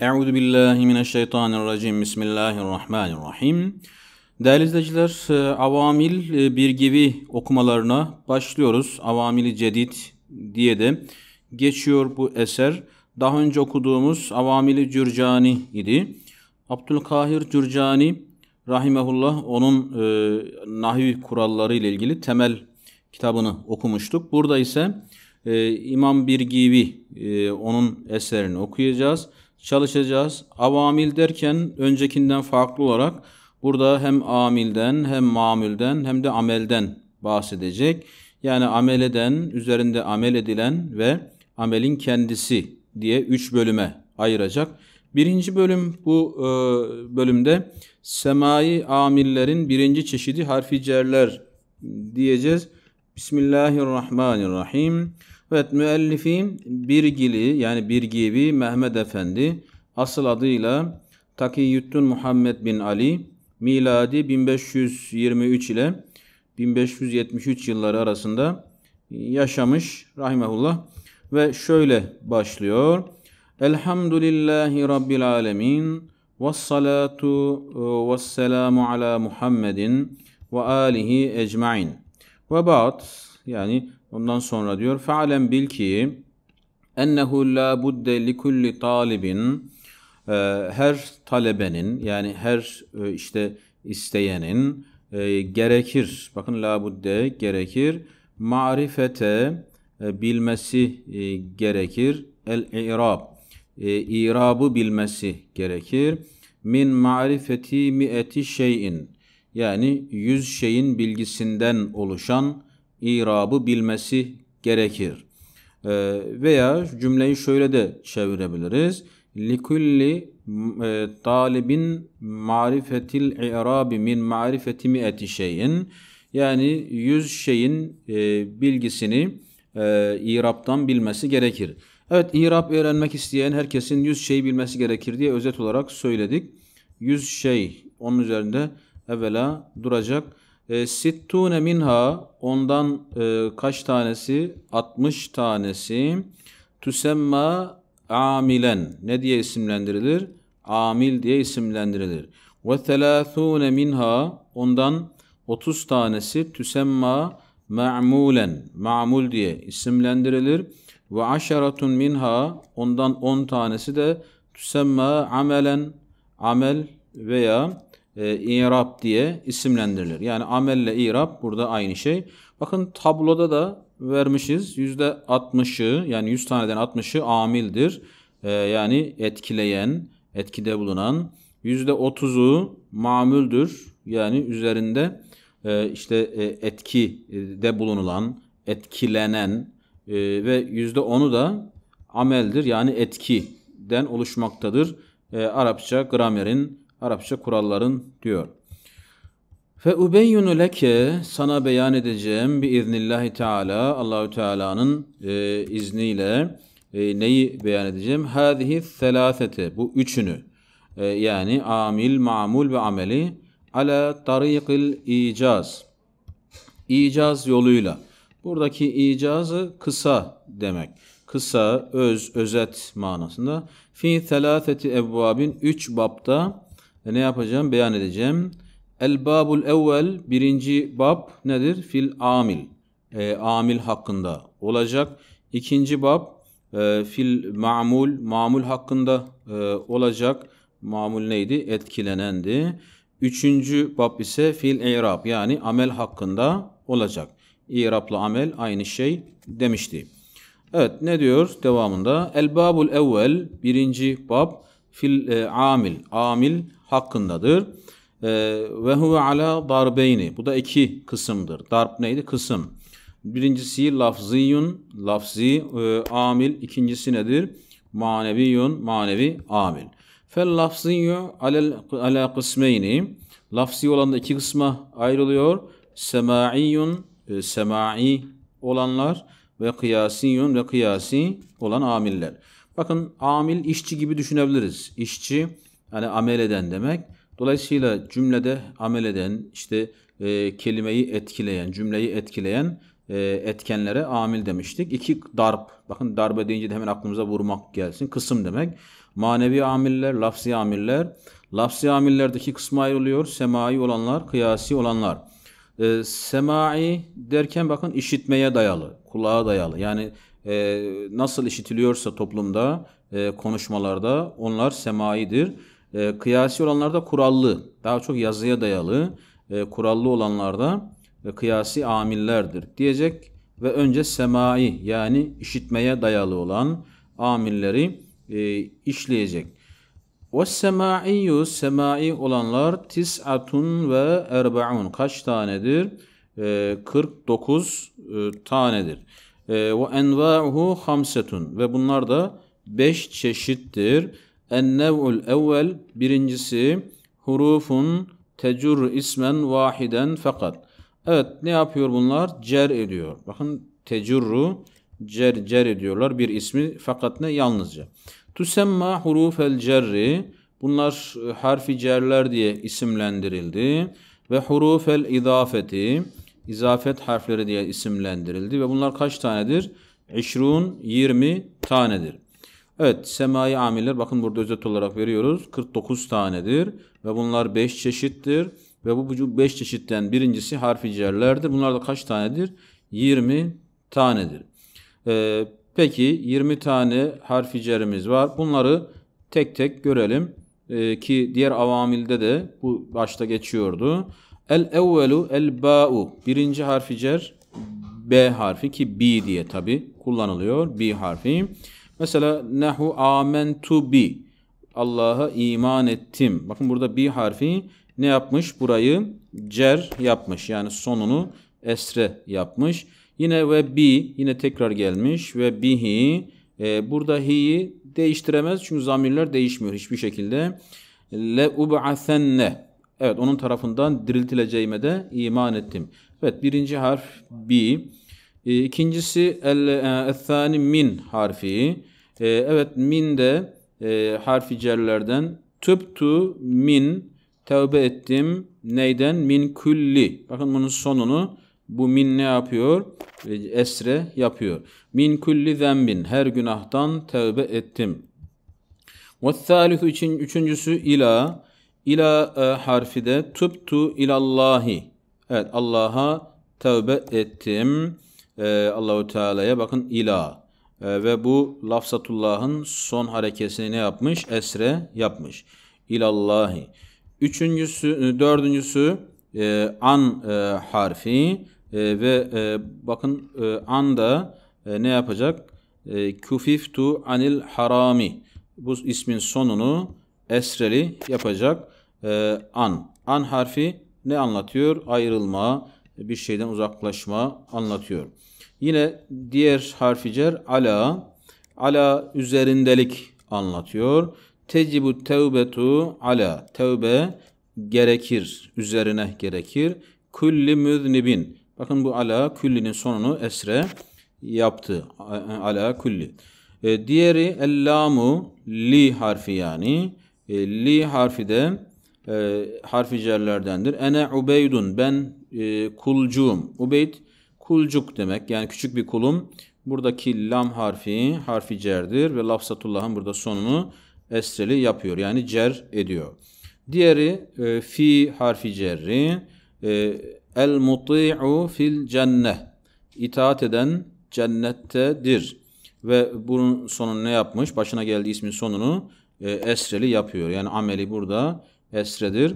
Euzu billahi mineşşeytanirracim. Bismillahirrahmanirrahim. Değerli izleyiciler, e, avamil e, bir gibi okumalarına başlıyoruz. Avamili cedid diye de geçiyor bu eser. Daha önce okuduğumuz Avamili Cürcani idi. Abdülkahir Cürcani rahimehullah onun e, nahvi kuralları ile ilgili temel kitabını okumuştuk. Burada ise e, İmam Birgivi e, onun eserini okuyacağız çalışacağız. Avamil derken öncekinden farklı olarak burada hem amilden hem mamülden hem de amelden bahsedecek. Yani amel eden, üzerinde amel edilen ve amelin kendisi diye üç bölüme ayıracak. Birinci bölüm bu e, bölümde semai amillerin birinci çeşidi harfi cerler diyeceğiz. Bismillahirrahmanirrahim. Evet müellifi Birgili yani Birgibi Mehmet Efendi asıl adıyla Takiyüddin Muhammed bin Ali miladi 1523 ile 1573 yılları arasında yaşamış rahimehullah ve şöyle başlıyor. Elhamdülillahi Rabbil alemin ve salatu e, ve selamu ala Muhammedin ve alihi ecmain. Ve ba'd yani ondan sonra diyor fe'alem bil ki ennehu la budde li kulli talibin e, her talebenin yani her e, işte isteyenin e, gerekir. Bakın la budde gerekir. Marifete bilmesi gerekir. El-i'rab. İrabı bilmesi gerekir. Min marifeti mi'eti şeyin yani yüz şeyin bilgisinden oluşan irabı bilmesi gerekir. E, veya cümleyi şöyle de çevirebiliriz. Likulli e, talibin marifetil i'rabi min marifeti mi'eti şeyin yani yüz şeyin e, bilgisini e, iraptan bilmesi gerekir. Evet irab öğrenmek isteyen herkesin yüz şey bilmesi gerekir diye özet olarak söyledik. Yüz şey onun üzerinde evvela duracak. E, sittune minha ondan e, kaç tanesi? 60 tanesi tüsemma amilen ne diye isimlendirilir? Amil diye isimlendirilir. Ve telâthûne minha ondan 30 tanesi tüsemma ma'mulen ma'mul diye isimlendirilir. Ve aşaratun minha ondan 10 tanesi de tüsemma amelen amel veya e, diye isimlendirilir. Yani amelle irab burada aynı şey. Bakın tabloda da vermişiz. %60'ı yani 100 taneden 60'ı amildir. E, yani etkileyen, etkide bulunan. %30'u mamüldür. Yani üzerinde e, işte e, etkide e, bulunulan, etkilenen e, ve %10'u da ameldir. Yani etkiden oluşmaktadır. Arapça gramerin Arapça kuralların diyor. Fe ubeyyunu leke sana beyan edeceğim bir iznillahi teala Allahü Teala'nın e, izniyle e, neyi beyan edeceğim? Hadihi selasete bu üçünü e, yani amil, mamul ve ameli ala tariqil icaz icaz yoluyla. Buradaki icazı kısa demek. Kısa, öz, özet manasında. Fi selaseti ebvabin üç bapta e ne yapacağım? Beyan edeceğim. El babul evvel birinci bab nedir? Fil amil. E, amil hakkında olacak. İkinci bab e, fil mamul. Mamul hakkında e, olacak. Mamul neydi? Etkilenendi. Üçüncü bab ise fil irab yani amel hakkında olacak. İrapla amel aynı şey demişti. Evet ne diyor devamında? El babul evvel birinci bab fil e, amil. Amil hakkındadır. E, ve huve ala darbeyni. Bu da iki kısımdır. Darb neydi? Kısım. Birincisi lafziyun, lafzi e, amil. İkincisi nedir? Maneviyun, manevi amil. Fel lafziyyu ala kısmeyni. Lafzi olan da iki kısma ayrılıyor. Sema'iyun, e, sema'i olanlar ve kıyasiyun ve kıyasi olan amiller. Bakın amil işçi gibi düşünebiliriz. İşçi yani amel eden demek. Dolayısıyla cümlede amel eden, işte e, kelimeyi etkileyen, cümleyi etkileyen e, etkenlere amil demiştik. İki darp, bakın darbe deyince de hemen aklımıza vurmak gelsin. Kısım demek. Manevi amiller, lafzi amiller. Lafzi amillerdeki kısma ayrılıyor. Semai olanlar, kıyasi olanlar. E, semai derken bakın işitmeye dayalı, kulağa dayalı. Yani e, nasıl işitiliyorsa toplumda e, konuşmalarda onlar semaidir. E, kıyasi olanlarda kurallı, daha çok yazıya dayalı, e, kurallı olanlarda e, kıyasi amillerdir diyecek ve önce semai yani işitmeye dayalı olan amilleri e, işleyecek. O semaiyyü semai olanlar tis'atun ve erbaun kaç tanedir? E, 49 e, tanedir. Ee, ve enva'uhu hamsetun ve bunlar da beş çeşittir. En nev'ul evvel birincisi hurufun tecur ismen vahiden fakat. Evet ne yapıyor bunlar? Cer ediyor. Bakın tecurru cer, cer ediyorlar bir ismi fakat ne yalnızca. Tusemma hurufel cerri bunlar e, harfi cerler diye isimlendirildi ve hurufel idafeti izafet harfleri diye isimlendirildi ve bunlar kaç tanedir? 20, 20 tanedir. Evet, semai amiller bakın burada özet olarak veriyoruz. 49 tanedir ve bunlar 5 çeşittir. Ve bu 5 çeşitten birincisi harfi cerlerdir. Bunlar da kaç tanedir? 20 tanedir. Ee, peki 20 tane harfi cerimiz var. Bunları tek tek görelim. Ee, ki diğer avamilde de bu başta geçiyordu. El evvelu el ba'u. Birinci harfi cer B harfi ki b diye tabi kullanılıyor. b harfi. Mesela nehu amentu bi. Allah'a iman ettim. Bakın burada bi harfi ne yapmış? Burayı cer yapmış. Yani sonunu esre yapmış. Yine ve bi yine tekrar gelmiş ve bihi e, burada hi'yi değiştiremez çünkü zamirler değişmiyor hiçbir şekilde. Le ub'asenne Evet onun tarafından diriltileceğime de iman ettim. Evet birinci harf bi. Ee, ikincisi el e, ethani min harfi. Ee, evet min de e, harfi cerlerden. Tübtu min tevbe ettim. Neyden? Min külli. Bakın bunun sonunu bu min ne yapıyor? E, esre yapıyor. Min külli zembin. Her günahtan tevbe ettim. Ve üçün, üçüncüsü ila ila e, harfi de tübtu ilallahi. Evet Allah'a tövbe ettim. E, Allahu Teala'ya bakın ila. E, ve bu lafzatullah'ın son harekesini ne yapmış? Esre yapmış. İlallahi. Üçüncüsü, e, dördüncüsü e, an e, harfi e, ve e, bakın e, an da e, ne yapacak? E, Kufiftu anil harami. Bu ismin sonunu esreli yapacak e, an. An harfi ne anlatıyor? Ayrılma, bir şeyden uzaklaşma anlatıyor. Yine diğer harficer ala. Ala üzerindelik anlatıyor. Tecibu tevbetu ala. Tevbe gerekir, üzerine gerekir. Külli müznibin. Bakın bu ala küllinin sonunu esre yaptı. Ala külli. E, ee, diğeri ellamu li harfi yani. E, li harfi de e, harfi cerlerdendir. Ene ubeydun ben e, kulcuğum. Ubeyd kulcuk demek yani küçük bir kulum. Buradaki lam harfi harfi cerdir ve lafzatullahın burada sonunu esreli yapıyor. Yani cer ediyor. Diğeri e, fi harfi cerri. E, el muti'u fil cenneh. İtaat eden cennettedir. Ve bunun sonunu ne yapmış? Başına geldiği ismin sonunu e, esreli yapıyor. Yani ameli burada esredir.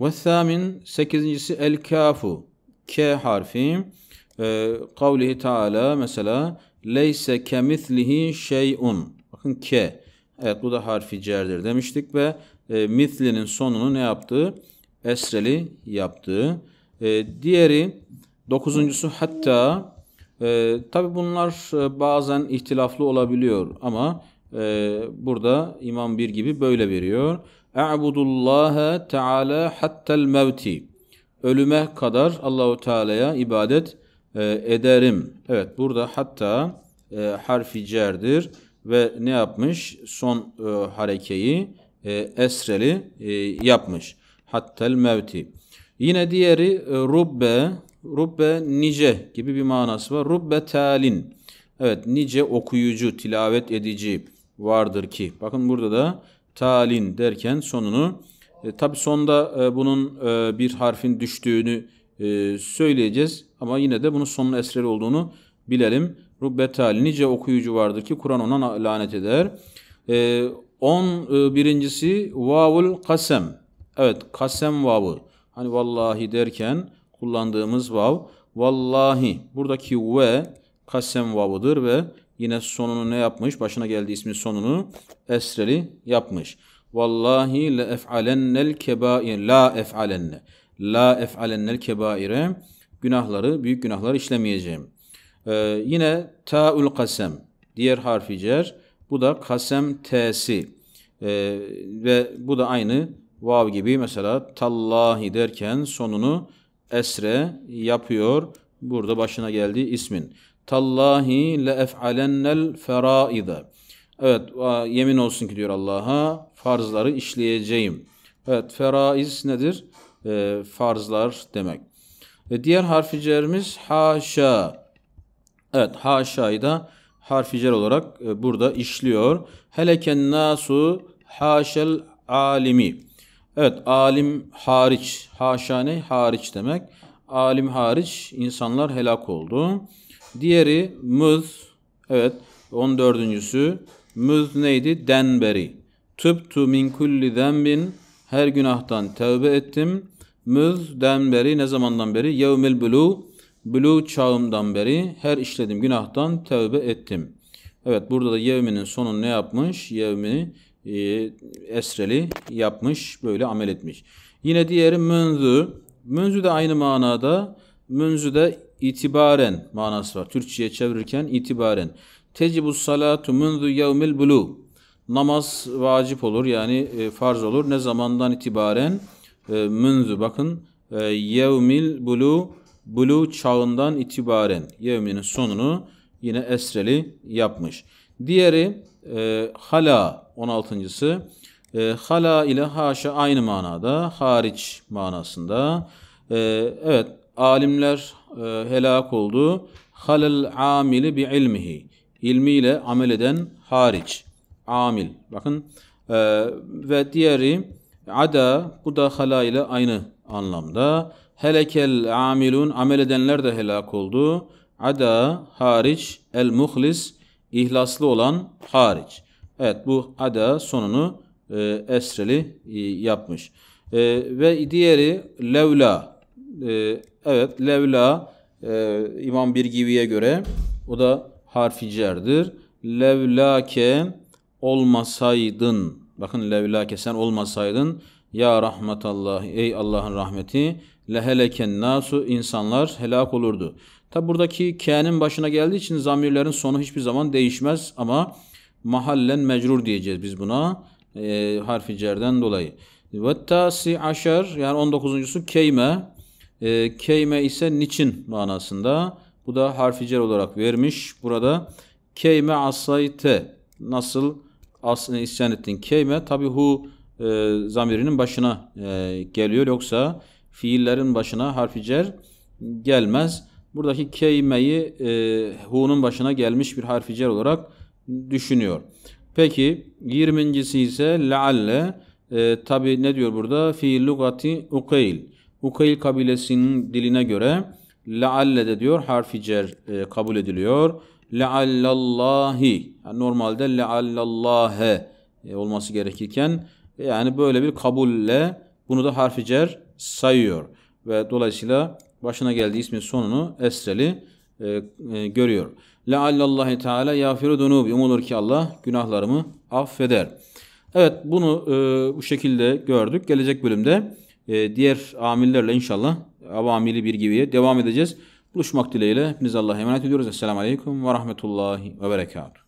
Ve thamin sekizincisi el kafu. K harfi. E, kavlihi Teala mesela leyse kemislihi şeyun. Bakın k. Evet bu da harfi cerdir demiştik ve e, mislinin sonunu ne yaptığı? Esreli yaptığı. E, ee, diğeri dokuzuncusu hatta e, tabi bunlar e, bazen ihtilaflı olabiliyor ama ee, burada imam Bir gibi böyle veriyor. E'budullâhe Teala hattel mevti. Ölüme kadar Allahu Teala'ya ibadet e, ederim. Evet burada hatta e, harfi cerdir ve ne yapmış? Son e, harekeyi e, esreli e, yapmış. Hattel mevti. Yine diğeri e, rubbe, rubbe nice gibi bir manası var. Rubbe talin. Evet nice okuyucu, tilavet edici vardır ki. Bakın burada da talin derken sonunu e, tabi sonda e, bunun e, bir harfin düştüğünü e, söyleyeceğiz ama yine de bunun sonun esreli olduğunu bilelim. Rubbet talin nice okuyucu vardır ki Kur'an ona lanet eder. E, on e, birincisi vavul kasem. Evet kasem vavı. Hani vallahi derken kullandığımız vav. Vallahi buradaki ve kasem vavıdır ve Yine sonunu ne yapmış? Başına geldi ismin sonunu esreli yapmış. Vallahi le ef'alennel kebair. La ef'alenne. La ef'alennel kebaire. Günahları, büyük günahları işlemeyeceğim. Ee, yine ta'ul kasem. Diğer harfi cer. Bu da kasem t'si. Ee, ve bu da aynı vav gibi mesela tallahi derken sonunu esre yapıyor. Burada başına geldiği ismin. Tallahi le ef'alennel feraida. Evet yemin olsun ki diyor Allah'a farzları işleyeceğim. Evet feraiz nedir? E, farzlar demek. E, diğer harfi cerimiz haşa. Evet haşayı da harfi cer olarak e, burada işliyor. Heleken nasu haşel alimi. Evet alim hariç. Haşane hariç demek. Alim hariç insanlar helak oldu. Diğeri mız. Evet. On dördüncüsü mız neydi? Denberi. Tıptu min kulli denbin. Her günahtan tevbe ettim. Mız'den beri ne zamandan beri? Yevmil bulu. Bulu çağımdan beri her işlediğim günahtan tevbe ettim. Evet burada da yevminin sonunu ne yapmış? Yevmini e, esreli yapmış. Böyle amel etmiş. Yine diğeri münzü. Münzü de aynı manada. Münzü de itibaren manası var. Türkçe'ye çevirirken itibaren. Tecibus salatu munzu yevmil bulu. Namaz vacip olur yani e, farz olur. Ne zamandan itibaren? E, münzü bakın. E, yevmil bulu. Bulu çağından itibaren. Yevminin sonunu yine esreli yapmış. Diğeri e, hala 16.sı. E, hala ile haşa aynı manada. Hariç manasında. E, evet alimler e, helak oldu. Halel amili bi ilmihi. İlmiyle amel eden hariç. Amil. Bakın e, ve diğeri ada bu da hala ile aynı anlamda. Helekel amilun amel edenler de helak oldu. Ada hariç el muhlis ihlaslı olan hariç. Evet bu ada sonunu e, esreli e, yapmış. E, ve diğeri levla ee, evet levla e, İmam gibiye göre o da harficerdir. cerdir. Levlake olmasaydın. Bakın levlake sen olmasaydın. Ya rahmetallah ey Allah'ın rahmeti. Leheleken nasu insanlar helak olurdu. Tabi buradaki ke'nin başına geldiği için zamirlerin sonu hiçbir zaman değişmez ama mahallen mecrur diyeceğiz biz buna e, harfi dolayı. Ve tasi aşer yani 19.sü keyme e, keyme ise niçin manasında. Bu da harficer olarak vermiş. Burada keyme asayte nasıl aslında e, isyan ettin. Keyme tabi hu e, zamirinin başına e, geliyor. Yoksa fiillerin başına harficer gelmez. Buradaki keymeyi e, hu'nun başına gelmiş bir harficer olarak düşünüyor. Peki 20.si ise lealle e, tabi ne diyor burada? Fi lugati ukeyl. Ukayl kabilesinin diline göre laalle de diyor harfi cer e, kabul ediliyor. Leallallahi yani normalde leallallâhe e, olması gerekirken yani böyle bir kabulle bunu da harfi cer sayıyor. Ve dolayısıyla başına geldiği ismin sonunu esreli e, e, görüyor. Leallallahi Teala yafiru dunubi. Umulur ki Allah günahlarımı affeder. Evet bunu e, bu şekilde gördük. Gelecek bölümde ee, diğer amillerle inşallah avamili bir gibiye devam edeceğiz. Buluşmak dileğiyle hepinize Allah'a emanet ediyoruz. Esselamu Aleyküm ve Rahmetullahi ve Berekatuhu.